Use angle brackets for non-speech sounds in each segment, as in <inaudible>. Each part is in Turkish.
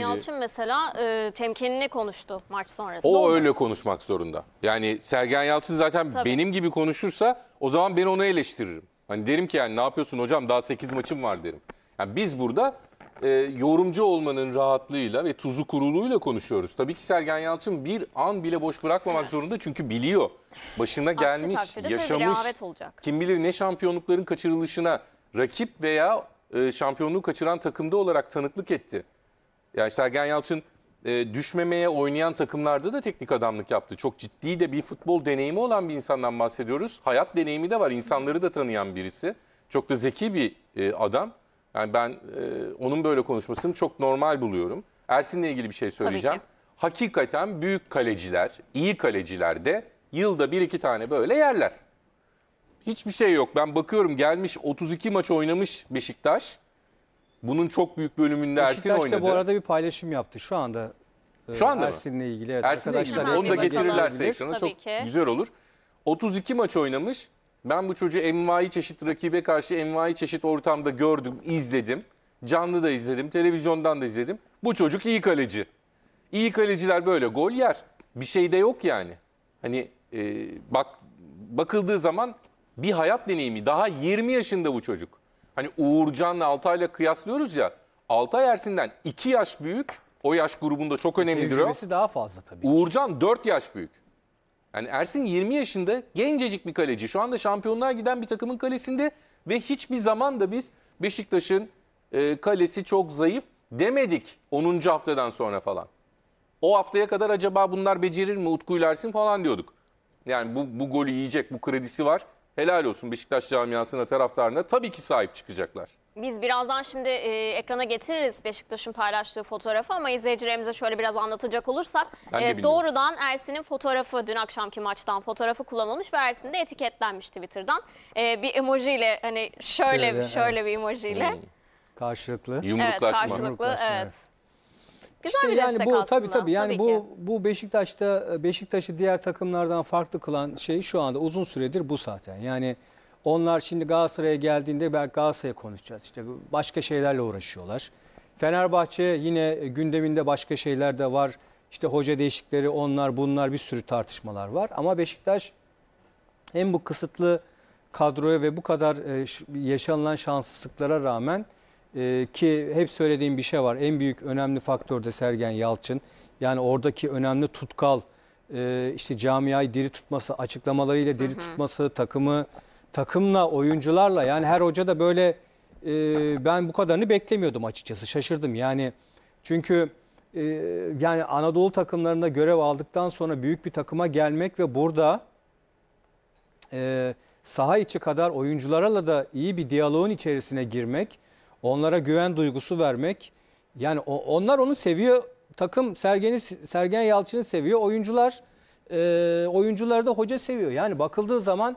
Yalçın mesela e, temkinli konuştu maç sonrası. O öyle konuşmak zorunda. Yani Sergen Yalçın zaten Tabii. benim gibi konuşursa o zaman ben onu eleştiririm. Hani derim ki yani ne yapıyorsun hocam daha 8 maçım var derim. Yani biz burada e, yorumcu olmanın rahatlığıyla ve tuzu kuruluğuyla konuşuyoruz. Tabii ki Sergen Yalçın bir an bile boş bırakmamak zorunda çünkü biliyor. Başına gelmiş, yaşamış. olacak. Kim bilir ne şampiyonlukların kaçırılışına rakip veya e, şampiyonluğu kaçıran takımda olarak tanıklık etti. Yani Sergen Yalçın e, düşmemeye oynayan takımlarda da teknik adamlık yaptı. Çok ciddi de bir futbol deneyimi olan bir insandan bahsediyoruz. Hayat deneyimi de var. İnsanları da tanıyan birisi. Çok da zeki bir e, adam. Yani ben e, onun böyle konuşmasını çok normal buluyorum. Ersin'le ilgili bir şey söyleyeceğim. Hakikaten büyük kaleciler, iyi kaleciler de yılda bir iki tane böyle yerler. Hiçbir şey yok. Ben bakıyorum gelmiş 32 maç oynamış Beşiktaş. Bunun çok büyük bölümünde Ersin oynadı. Beşiktaş bu arada bir paylaşım yaptı. Şu anda e, Şu anda Ersin'le ilgili. Evet, Ersin'le ilgili. arkadaşlar Onu da getirirlerse ekrana Tabii çok ki. güzel olur. 32 maç oynamış. Ben bu çocuğu envai çeşit rakibe karşı envai çeşit ortamda gördüm, izledim. Canlı da izledim, televizyondan da izledim. Bu çocuk iyi kaleci. İyi kaleciler böyle gol yer. Bir şey de yok yani. Hani e, bak bakıldığı zaman bir hayat deneyimi. Daha 20 yaşında bu çocuk hani Uğurcan'la Altay'la kıyaslıyoruz ya. Altay Ersin'den 2 yaş büyük. O yaş grubunda çok önemlidir o. Tecrübesi daha fazla tabii. Uğurcan 4 yaş büyük. Yani Ersin 20 yaşında gencecik bir kaleci. Şu anda şampiyonluğa giden bir takımın kalesinde ve hiçbir zaman da biz Beşiktaş'ın e, kalesi çok zayıf demedik 10. haftadan sonra falan. O haftaya kadar acaba bunlar becerir mi Utku Ersin falan diyorduk. Yani bu, bu golü yiyecek, bu kredisi var helal olsun Beşiktaş camiasına taraftarına tabii ki sahip çıkacaklar. Biz birazdan şimdi e, ekrana getiririz Beşiktaş'ın paylaştığı fotoğrafı ama izleyicilerimize şöyle biraz anlatacak olursak e, doğrudan Ersin'in fotoğrafı dün akşamki maçtan fotoğrafı kullanılmış ve Ersin de etiketlenmiş Twitter'dan. E, bir emojiyle hani şöyle şöyle, şöyle evet. bir emojiyle. Hmm. Karşılıklı. Yumruklaşma. Evet, karşılıklı, Yumruklaşma, evet. evet. Güzel işte bir yani destek bu aslında. tabii tabii yani tabii bu bu Beşiktaş'ta Beşiktaş'ı diğer takımlardan farklı kılan şey şu anda uzun süredir bu zaten. Yani onlar şimdi Galatasaray'a geldiğinde belki Galatasaray'a konuşacağız. İşte başka şeylerle uğraşıyorlar. Fenerbahçe yine gündeminde başka şeyler de var. İşte hoca değişikleri onlar bunlar bir sürü tartışmalar var. Ama Beşiktaş hem bu kısıtlı kadroya ve bu kadar e, yaşanılan şanssızlıklara rağmen ee, ki hep söylediğim bir şey var. En büyük önemli faktör de Sergen Yalçın. Yani oradaki önemli tutkal, e, işte camiayı diri tutması, açıklamalarıyla diri tutması, takımı, takımla, oyuncularla. Yani her hoca da böyle e, ben bu kadarını beklemiyordum açıkçası. Şaşırdım yani. Çünkü e, yani Anadolu takımlarında görev aldıktan sonra büyük bir takıma gelmek ve burada e, saha içi kadar oyuncularla da iyi bir diyaloğun içerisine girmek Onlara güven duygusu vermek. Yani o, onlar onu seviyor. Takım Sergen'i Sergen Yalçın'ı seviyor. Oyuncular e, oyuncuları da hoca seviyor. Yani bakıldığı zaman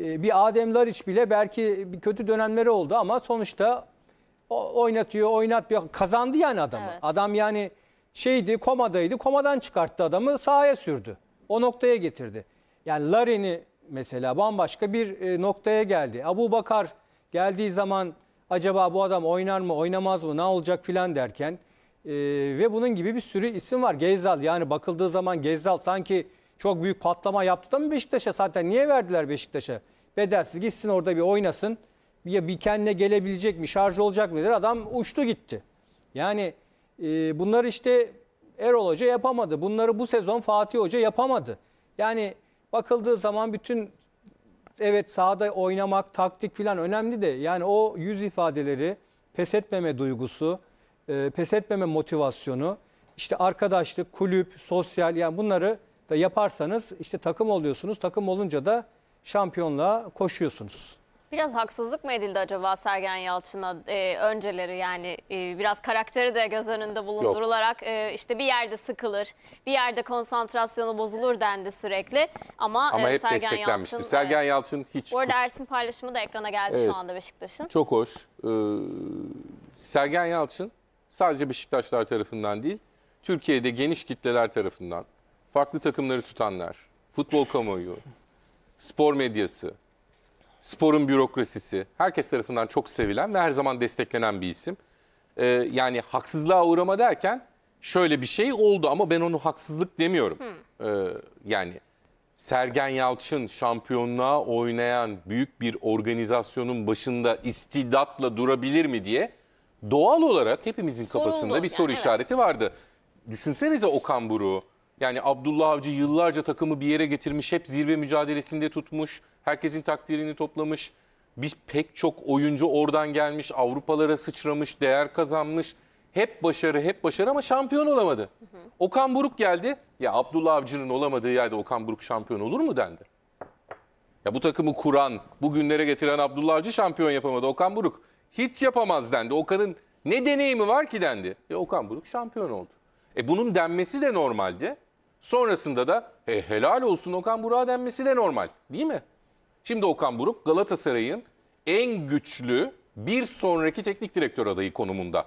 e, bir Adem Lariç bile belki bir kötü dönemleri oldu ama sonuçta o, oynatıyor, oynatmıyor. Kazandı yani adamı. Evet. Adam yani şeydi, komadaydı. Komadan çıkarttı adamı, sahaya sürdü. O noktaya getirdi. Yani Larin'i mesela bambaşka bir e, noktaya geldi. Abu Bakar geldiği zaman acaba bu adam oynar mı oynamaz mı ne olacak filan derken e, ve bunun gibi bir sürü isim var. Gezal yani bakıldığı zaman Gezal sanki çok büyük patlama yaptı da mı Beşiktaş'a zaten niye verdiler Beşiktaş'a? Bedelsiz gitsin orada bir oynasın ya bir kendine gelebilecek mi şarj olacak mıdır adam uçtu gitti. Yani e, bunlar işte Erol Hoca yapamadı bunları bu sezon Fatih Hoca yapamadı. Yani bakıldığı zaman bütün evet sahada oynamak, taktik falan önemli de yani o yüz ifadeleri, pes etmeme duygusu, e, pes etmeme motivasyonu, işte arkadaşlık, kulüp, sosyal yani bunları da yaparsanız işte takım oluyorsunuz. Takım olunca da şampiyonluğa koşuyorsunuz. Biraz haksızlık mı edildi acaba Sergen Yalçın'a e, önceleri yani e, biraz karakteri de göz önünde bulundurularak e, işte bir yerde sıkılır, bir yerde konsantrasyonu bozulur dendi sürekli ama, e, Ama e, hep Sergen desteklenmişti. Yalçın, Sergen evet. Yalçın hiç... Bu arada Ersin paylaşımı da ekrana geldi Evet. şu anda Beşiktaş'ın. Çok hoş. Ee, Sergen Yalçın sadece Beşiktaşlar tarafından değil, Türkiye'de geniş kitleler tarafından farklı takımları tutanlar, futbol kamuoyu, spor medyası, sporun bürokrasisi, herkes tarafından çok sevilen ve her zaman desteklenen bir isim. Ee, yani haksızlığa uğrama derken şöyle bir şey oldu ama ben onu haksızlık demiyorum. Hmm. Ee, yani Sergen Yalçın şampiyonluğa oynayan büyük bir organizasyonun başında istidatla durabilir mi diye doğal olarak hepimizin kafasında Soruldu. bir soru Yani evet. işareti vardı. Düşünsenize Okan Buruk'u. Yani Abdullah Avcı yıllarca takımı bir yere getirmiş, hep zirve mücadelesinde tutmuş herkesin takdirini toplamış. Biz pek çok oyuncu oradan gelmiş, Avrupalara sıçramış, değer kazanmış. Hep başarı, hep başarı ama şampiyon olamadı. Hı hı. Okan Buruk geldi. Ya Abdullah Avcı'nın olamadığı yerde Okan Buruk şampiyon olur mu dendi. Ya bu takımı kuran, bu günlere getiren Abdullah Avcı şampiyon yapamadı. Okan Buruk hiç yapamaz dendi. Okan'ın ne deneyimi var ki dendi. E Okan Buruk şampiyon oldu. E bunun denmesi de normaldi. Sonrasında da e, helal olsun Okan Burak'a denmesi de normal değil mi? Şimdi Okan Buruk Galatasaray'ın en güçlü bir sonraki teknik direktör adayı konumunda.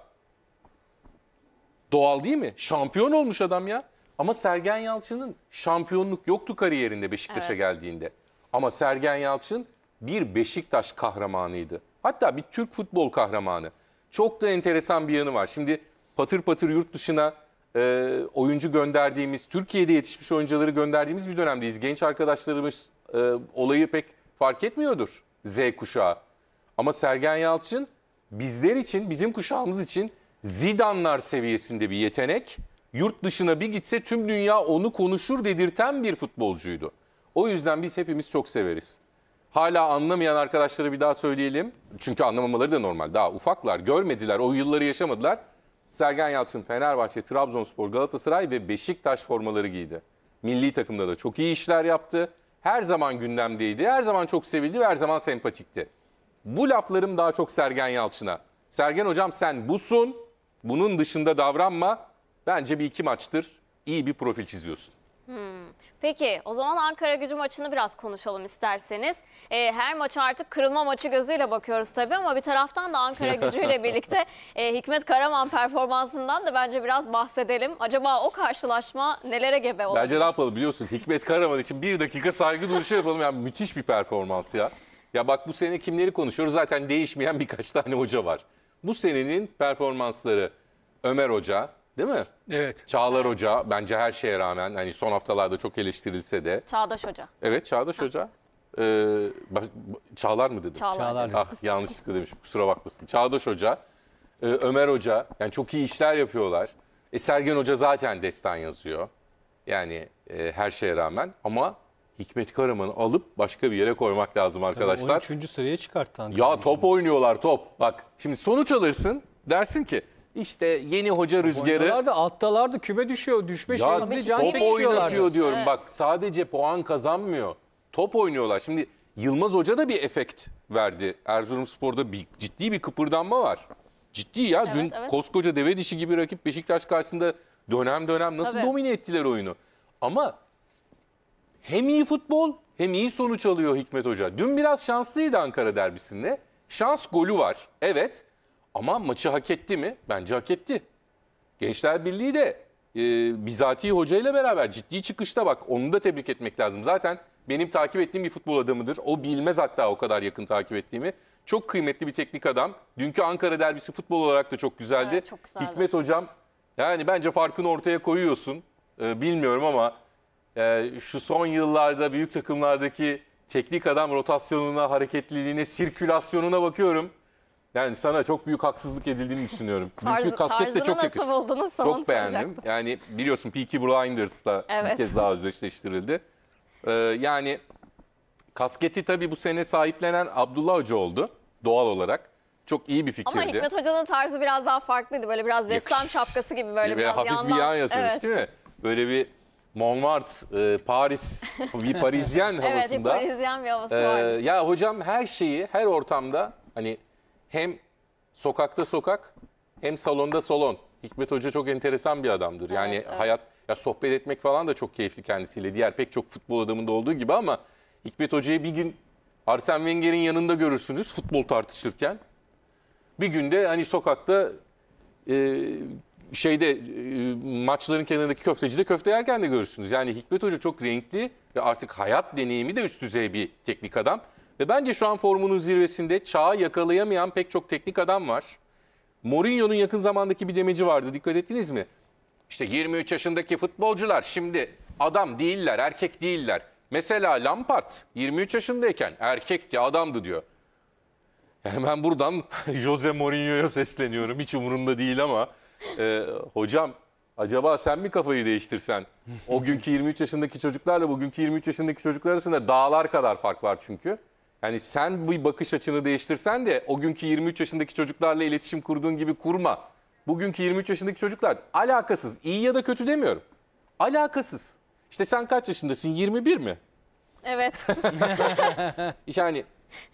Doğal değil mi? Şampiyon olmuş adam ya. Ama Sergen Yalçın'ın şampiyonluk yoktu kariyerinde Beşiktaş'a evet. geldiğinde. Ama Sergen Yalçın bir Beşiktaş kahramanıydı. Hatta bir Türk futbol kahramanı. Çok da enteresan bir yanı var. Şimdi patır patır yurt dışına e, oyuncu gönderdiğimiz, Türkiye'de yetişmiş oyuncuları gönderdiğimiz bir dönemdeyiz. Genç arkadaşlarımız e, olayı pek fark etmiyordur Z kuşağı. Ama Sergen Yalçın bizler için, bizim kuşağımız için Zidanlar seviyesinde bir yetenek. Yurt dışına bir gitse tüm dünya onu konuşur dedirten bir futbolcuydu. O yüzden biz hepimiz çok severiz. Hala anlamayan arkadaşları bir daha söyleyelim. Çünkü anlamamaları da normal. Daha ufaklar, görmediler, o yılları yaşamadılar. Sergen Yalçın Fenerbahçe, Trabzonspor, Galatasaray ve Beşiktaş formaları giydi. Milli takımda da çok iyi işler yaptı her zaman gündemdeydi, her zaman çok sevildi ve her zaman sempatikti. Bu laflarım daha çok Sergen Yalçın'a. Sergen hocam sen busun, bunun dışında davranma. Bence bir iki maçtır iyi bir profil çiziyorsun. Peki o zaman Ankara gücü maçını biraz konuşalım isterseniz. E, her maça artık kırılma maçı gözüyle bakıyoruz tabii ama bir taraftan da Ankara <laughs> gücüyle birlikte e, Hikmet Karaman performansından da bence biraz bahsedelim. Acaba o karşılaşma nelere gebe oldu? Bence ne yapalım biliyorsun Hikmet Karaman için bir dakika saygı duruşu yapalım. Yani müthiş bir performans ya. Ya bak bu sene kimleri konuşuyoruz zaten değişmeyen birkaç tane hoca var. Bu senenin performansları Ömer Hoca, Değil mi? Evet. Çağlar Hoca bence her şeye rağmen hani son haftalarda çok eleştirilse de. Çağdaş Hoca. Evet Çağdaş Hoca. Ee, baş- Çağlar mı dedim? Çağlar. Ah yanlışlıkla demişim kusura bakmasın. Çağdaş Hoca, e, Ömer Hoca yani çok iyi işler yapıyorlar. E, Sergen Hoca zaten destan yazıyor. Yani e, her şeye rağmen ama Hikmet Karaman'ı alıp başka bir yere koymak lazım arkadaşlar. 13. sıraya çıkarttı Ya top oynuyorlar top. Bak şimdi sonuç alırsın dersin ki işte yeni hoca rüzgarı. Oynalarda alttalardı küme düşüyor. Düşme şeyinde can top çekişiyorlar. oynatıyor diyorum Evet. bak sadece puan kazanmıyor. Top oynuyorlar. Şimdi Yılmaz Hoca da bir efekt verdi. Erzurumspor'da bir, ciddi bir kıpırdanma var. Ciddi ya Evet, dün evet. koskoca deve dişi gibi rakip Beşiktaş karşısında dönem dönem nasıl Tabii. domine ettiler oyunu. Ama hem iyi futbol hem iyi sonuç alıyor Hikmet Hoca. Dün biraz şanslıydı Ankara derbisinde. Şans golü var. Evet. Ama maçı hak etti mi? Bence hak etti. Gençler Birliği de e, bizatihi hocayla beraber ciddi çıkışta bak onu da tebrik etmek lazım. Zaten benim takip ettiğim bir futbol adamıdır. O bilmez hatta o kadar yakın takip ettiğimi. Çok kıymetli bir teknik adam. Dünkü Ankara derbisi futbol olarak da çok güzeldi. Evet, çok güzeldi. Hikmet hocam yani bence farkını ortaya koyuyorsun. Ee, bilmiyorum ama e, şu son yıllarda büyük takımlardaki teknik adam rotasyonuna, hareketliliğine, sirkülasyonuna bakıyorum. Yani sana çok büyük haksızlık edildiğini düşünüyorum. Çünkü kasket de çok yakıştı. nasıl buldunuz? Çok beğendim. Yani biliyorsun Peaky Blinders'la Evet. bir kez daha özdeşleştirildi. Ee, yani kasketi tabii bu sene sahiplenen Abdullah Hoca oldu doğal olarak. Çok iyi bir fikirdi. Ama Hikmet Hoca'nın tarzı biraz daha farklıydı. Böyle biraz ressam şapkası gibi böyle bir hafif yandan. bir yan yatırmış Evet. değil mi? Böyle bir Montmartre, e, Paris, bir Parisyen havasında. <laughs> Evet, havasında. Parisyen bir havası Ee, vardı. ya hocam her şeyi her ortamda hani hem sokakta sokak hem salonda salon. Hikmet Hoca çok enteresan bir adamdır. Yani evet. hayat ya sohbet etmek falan da çok keyifli kendisiyle. Diğer pek çok futbol adamında olduğu gibi ama Hikmet Hoca'yı bir gün Arsene Wenger'in yanında görürsünüz futbol tartışırken. Bir günde hani sokakta e, şeyde e, maçların kenarındaki köftecide köfte yerken de görürsünüz. Yani Hikmet Hoca çok renkli ve artık hayat deneyimi de üst düzey bir teknik adam. Ve bence şu an formunun zirvesinde çağı yakalayamayan pek çok teknik adam var. Mourinho'nun yakın zamandaki bir demeci vardı. Dikkat ettiniz mi? İşte 23 yaşındaki futbolcular şimdi adam değiller, erkek değiller. Mesela Lampard 23 yaşındayken erkekti, adamdı diyor. Yani ben buradan <laughs> Jose Mourinho'ya sesleniyorum. Hiç umurunda değil ama e, hocam acaba sen mi kafayı değiştirsen? O günkü 23 yaşındaki çocuklarla bugünkü 23 yaşındaki çocuklar arasında dağlar kadar fark var çünkü. Yani sen bu bakış açını değiştirsen de o günkü 23 yaşındaki çocuklarla iletişim kurduğun gibi kurma. Bugünkü 23 yaşındaki çocuklar alakasız. iyi ya da kötü demiyorum. Alakasız. İşte sen kaç yaşındasın? 21 mi? Evet. <laughs> yani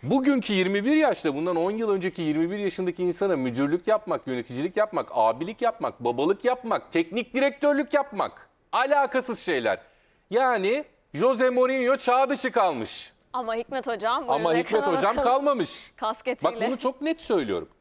bugünkü 21 yaşta bundan 10 yıl önceki 21 yaşındaki insana müdürlük yapmak, yöneticilik yapmak, abilik yapmak, babalık yapmak, teknik direktörlük yapmak alakasız şeyler. Yani Jose Mourinho çağ dışı kalmış. Ama Hikmet Hocam Ama Hikmet ekranı hocam kalmamış. Kasketiyle. Bak bunu çok net söylüyorum.